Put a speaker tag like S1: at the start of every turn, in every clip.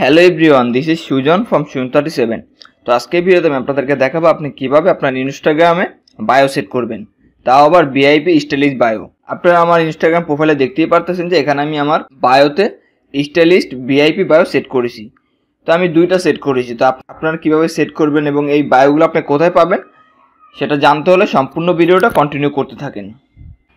S1: Hello everyone this is Sujan from Sujan thirty seven তো আজকে ভিডিওতে আমি আপনাদেরকে দেখাবো আপনি কীভাবে আপনার ইনস্টাগ্রামে বায়ো সেট করবেন তাও আবার ভিআইপি স্টাইলিস্ট বায়ো আপনারা আমার ইনস্টাগ্রাম প্রোফাইলে দেখতেই পারতেছেন যে এখানে আমি আমার বায়োতে স্টাইলিস্ট ভিআইপি বায়ো সেট করেছি তো আমি দুইটা সেট করেছি তো আপনারা কীভাবে সেট করবেন এবং এই বায়োগুলো আপনি কোথায় পাবেন সেটা জানতে হলে সম্পূর্ণ ভিডিওটা কন্টিনিউ করতে থাকেন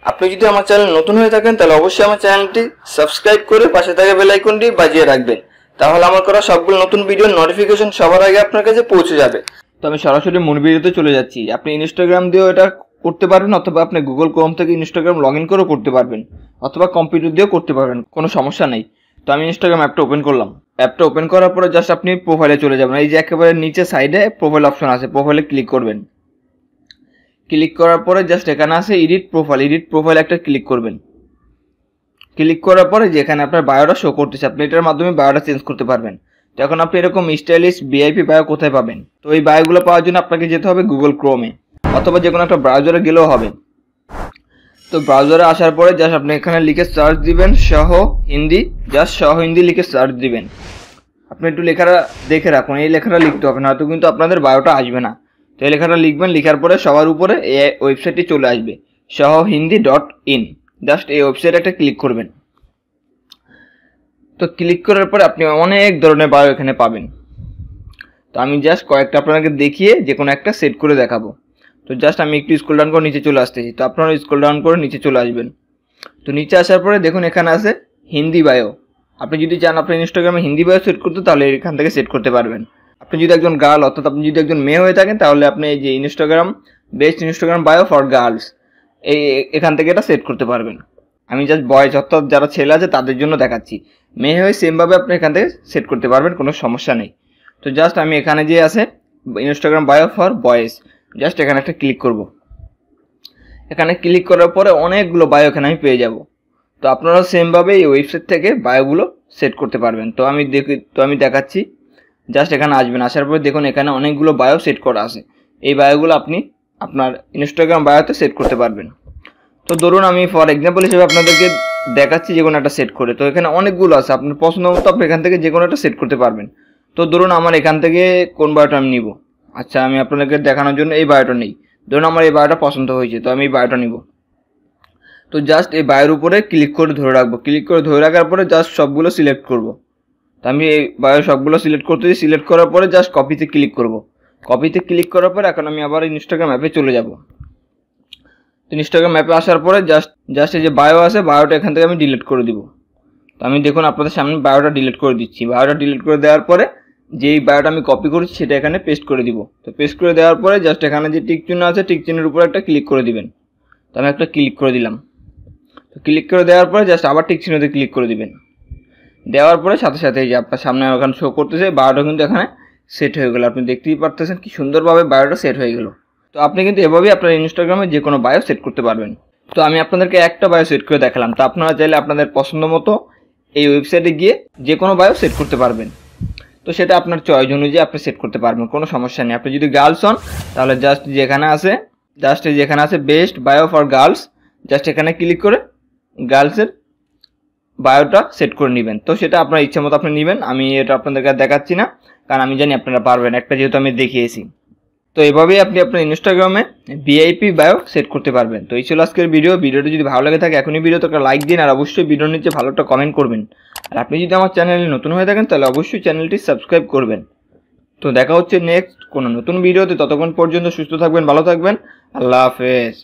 S1: আপনি যদি আমার চ্যানেল নতুন হয়ে থাকেন তাহলে অবশ্যই আমার চ্যানেলটি সাবস্ক্রাইব করে পাশে থাকা বেল আইকনটি বাজিয়ে রাখবেন তাহলে আমার করা সবগুলো নতুন ভিডিওর নোটিফিকেশন সবার আগে আপনার কাছে পৌঁছে যাবে তো আমি সরাসরি মূল ভিডিওতে চলে যাচ্ছি আপনি ইনস্টাগ্রাম দিয়েও এটা করতে পারবেন অথবা আপনি গুগল ক্রোম থেকে ইনস্টাগ্রাম লগ ইন করেও করতে পারবেন অথবা কম্পিউটার দিয়েও করতে পারবেন কোনো সমস্যা নেই তো আমি ইনস্টাগ্রাম অ্যাপটা ওপেন করলাম অ্যাপটা ওপেন করার পরে জাস্ট আপনি প্রোফাইলে চলে যাবেন এই যে একেবারে নিচে সাইডে প্রোফাইল অপশন আছে প্রোফাইলে ক্লিক করবেন ক্লিক করার পরে জাস্ট এখানে আছে এডিট প্রোফাইল এডিট প্রোফাইল একটা ক্লিক করবেন ক্লিক করার পরে যেখানে আপনার বায়োটা শো করতেছে আপনি এটার মাধ্যমে বায়োটা চেঞ্জ করতে পারবেন তো এখন আপনি এরকম স্টাইলিশ ভিআইপি বায়ো কোথায় পাবেন তো এই বায়োগুলো পাওয়ার জন্য আপনাকে যেতে হবে গুগল ক্রোমে অথবা যে কোনো একটা ব্রাউজারে গেলেও হবে তো ব্রাউজারে আসার পরে জাস্ট আপনি এখানে লিখে সার্চ দিবেন সহ হিন্দি জাস্ট সহ হিন্দি লিখে সার্চ দিবেন আপনি একটু লেখাটা দেখে রাখুন এই লেখাটা লিখতে হবে না হয়তো কিন্তু আপনাদের বায়োটা আসবে না তো এই লেখাটা লিখবেন লেখার পরে সবার উপরে এই ওয়েবসাইটটি চলে আসবে সহ হিন্দি ডট ইন জাস্ট এই ওয়েবসাইটে একটা ক্লিক করবেন তো ক্লিক করার পরে আপনি অনেক ধরনের বায়ো এখানে পাবেন তো আমি জাস্ট কয়েকটা আপনাকে দেখিয়ে যে কোনো একটা সেট করে দেখাবো তো জাস্ট আমি একটু স্কুল ডাউন করে নিচে চলে আসতেছি তো আপনারা স্কুল ডাউন করে নিচে চলে আসবেন তো নিচে আসার পরে দেখুন এখানে আছে হিন্দি বায়ো আপনি যদি চান আপনার ইনস্টাগ্রামে হিন্দি বায়ো সেট করতে তাহলে এখান থেকে সেট করতে পারবেন আপনি যদি একজন গার্ল অর্থাৎ আপনি যদি একজন মেয়ে হয়ে থাকেন তাহলে আপনি এই যে Instagram best Instagram bio for girls এই এখান থেকে এটা সেট করতে পারবেন আমি জাস্ট বয়স অর্থাৎ যারা ছেলে আছে তাদের জন্য দেখাচ্ছি মেয়ে হয়ে সেমভাবে আপনি এখান থেকে সেট করতে পারবেন কোনো সমস্যা নেই তো জাস্ট আমি এখানে যে আছে Instagram bio for boys just এখানে একটা ক্লিক করব। এখানে ক্লিক করার পরে অনেকগুলো বায়ো এখানে আমি পেয়ে যাব তো আপনারাও সেমভাবে এই ওয়েবসাইট থেকে বায়োগুলো সেট করতে পারবেন তো আমি দেখি তো আমি দেখাচ্ছি জাস্ট এখানে আসবেন আসার পরে দেখুন এখানে অনেকগুলো বায়ো সেট করা আছে এই বায়োগুলো আপনি আপনার ইনস্টাগ্রাম বায়োতে সেট করতে পারবেন তো ধরুন আমি ফর এক্সাম্পল হিসেবে আপনাদেরকে দেখাচ্ছি যে কোনো একটা সেট করে তো এখানে অনেকগুলো আছে আপনার পছন্দ মতো আপনি এখান থেকে যে কোনো একটা সেট করতে পারবেন তো ধরুন আমার এখান থেকে কোন বায়োটা আমি নিব আচ্ছা আমি আপনাদেরকে দেখানোর জন্য এই বায়োটা নিই ধরুন আমার এই বায়োটা পছন্দ হয়েছে তো আমি এই বায়োটা নিব তো জাস্ট এই বায়োর উপরে ক্লিক করে ধরে রাখবো ক্লিক করে ধরে রাখার পরে জাস্ট সবগুলো সিলেক্ট করব তো আমি এই বায়ো সবগুলো সিলেক্ট করতে সিলেক্ট করার পরে জাস্ট কপিতে ক্লিক করবো কপিতে ক্লিক করার পর এখন আমি আবার ইনস্টাগ্রাম অ্যাপে চলে যাব তো ইনস্টাগ্রাম অ্যাপে আসার পরে জাস্ট জাস্ট এই যে বায়ো আছে বায়োটা এখান থেকে আমি ডিলিট করে দিব তো আমি দেখুন আপনাদের সামনে বায়োটা ডিলিট করে দিচ্ছি বায়োটা ডিলিট করে দেওয়ার পরে যেই বায়োটা আমি কপি করেছি সেটা এখানে পেস্ট করে দিব তো পেস্ট করে দেওয়ার পরে জাস্ট এখানে যে টিক চিহ্ন আছে টিক চিহ্নের উপরে একটা ক্লিক করে দিবেন তো আমি একটা ক্লিক করে দিলাম তো ক্লিক করে দেওয়ার পরে জাস্ট আবার টিক চিহ্নতে ক্লিক করে দিবেন দেওয়ার পরে সাথে সাথে যে আপনার সামনে ওখানে শো করতেছে বায়োটা কিন্তু এখানে সেট হয়ে গেল আপনি দেখতেই পারতেছেন কি সুন্দরভাবে বায়োটা সেট হয়ে গেল তো আপনি কিন্তু এভাবেই আপনার ইনস্টাগ্রামে যে কোনো বায়ো সেট করতে পারবেন তো আমি আপনাদেরকে একটা বায়ো সেট করে দেখালাম তো আপনারা চাইলে আপনাদের পছন্দ মতো এই ওয়েবসাইটে গিয়ে যে কোনো বায়ো সেট করতে পারবেন তো সেটা আপনার চয়েস অনুযায়ী আপনি সেট করতে পারবেন কোনো সমস্যা নেই আপনি যদি গার্লস হন তাহলে জাস্ট যেখানে আছে জাস্ট যেখানে আছে best bio for girls just এখানে ক্লিক করে গার্লসের বায়োটা সেট করে নেবেন তো সেটা আপনার ইচ্ছা মতো আপনি নেবেন আমি এটা আপনাদেরকে দেখাচ্ছি না কারণ আমি জানি আপনারা পারবেন একটা যেহেতু আমি দেখিয়েছি তো এভাবেই আপনি আপনার ইনস্টাগ্রামে ভিআইপি বায়ো সেট করতে পারবেন তো এই ছিল আজকের ভিডিও ভিডিওটি যদি ভালো লাগে থাকে এখনই ভিডিওতে একটা লাইক দিন আর অবশ্যই ভিডিওর নিচে ভালো একটা কমেন্ট করবেন আর আপনি যদি আমার চ্যানেলে নতুন হয়ে থাকেন তাহলে অবশ্যই চ্যানেলটি সাবস্ক্রাইব করবেন তো দেখা হচ্ছে নেক্সট কোনো নতুন ভিডিওতে ততক্ষণ পর্যন্ত সুস্থ থাকবেন ভালো থাকবেন আল্লাহ হাফেজ